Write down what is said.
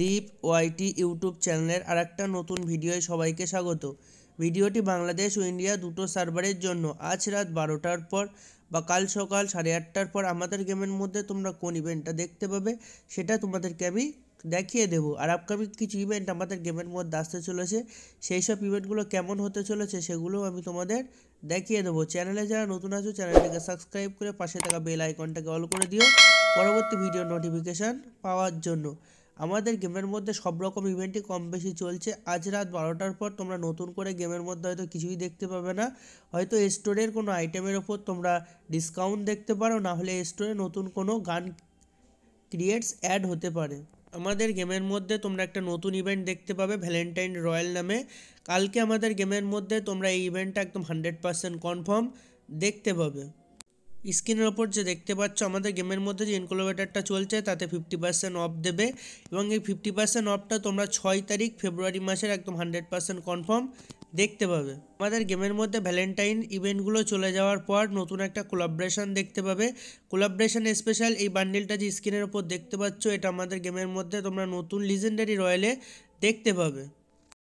দীপ ওয়াইটি YouTube চ্যানেলের আরেকটা নতুন ভিডিওয় সবাইকে স্বাগত ভিডিওটি বাংলাদেশ ও ইন্ডিয়া দুটো সার্ভারের জন্য আজ রাত বারোটার পর বা কাল সকাল সাড়ে আটটার পর আমাদের গেমের মধ্যে তোমরা কোন ইভেন্টটা দেখতে পাবে সেটা তোমাদেরকে আমি দেখিয়ে দেব আর আপকামিং কিছু ইভেন্ট আমাদের গেমের মধ্যে আসতে চলেছে সেই সব ইভেন্টগুলো কেমন হতে চলেছে সেগুলোও আমি তোমাদের দেখিয়ে দেবো চ্যানেলে যারা নতুন আছো চ্যানেলটাকে সাবস্ক্রাইব করে পাশে থাকা বেল আইকনটাকে অল করে দিও পরবর্তী ভিডিও নোটিফিকেশান পাওয়ার জন্য আমাদের গেমের মধ্যে সব রকম ইভেন্টই কম বেশি চলছে আজ রাত বারোটার পর তোমরা নতুন করে গেমের মধ্যে হয়তো কিছুই দেখতে পাবে না হয়তো স্টোরের কোনো আইটেমের ওপর তোমরা ডিসকাউন্ট দেখতে পারো না হলে স্টোরে নতুন কোনো গান ক্রিয়েটস অ্যাড হতে পারে আমাদের গেমের মধ্যে তোমরা একটা নতুন ইভেন্ট দেখতে পাবে ভ্যালেন্টাইন রয়্যাল নামে কালকে আমাদের গেমের মধ্যে তোমরা এই ইভেন্টটা একদম হান্ড্রেড পারসেন্ট কনফার্ম দেখতে পাবে স্ক্রিনের ওপর যে দেখতে পাচ্ছ আমাদের গেমের মধ্যে যে ইনকুলোভেটারটা চলছে তাতে ফিফটি পার্সেন্ট অফ দেবে এবং এই ফিফটি পার্সেন্ট অফটা তোমরা ছয় তারিখ ফেব্রুয়ারি মাসের একদম হান্ড্রেড পার্সেন্ট কনফার্ম দেখতে পাবে আমাদের গেমের মধ্যে ভ্যালেন্টাইন ইভেন্টগুলো চলে যাওয়ার পর নতুন একটা কোলাব্রেশন দেখতে পাবে কোলাব্রেশন স্পেশাল এই বান্ডিলটা যে স্ক্রিনের ওপর দেখতে পাচ্ছ এটা আমাদের গেমের মধ্যে তোমরা নতুন লিজেন্ডারি রয়্যালে দেখতে পাবে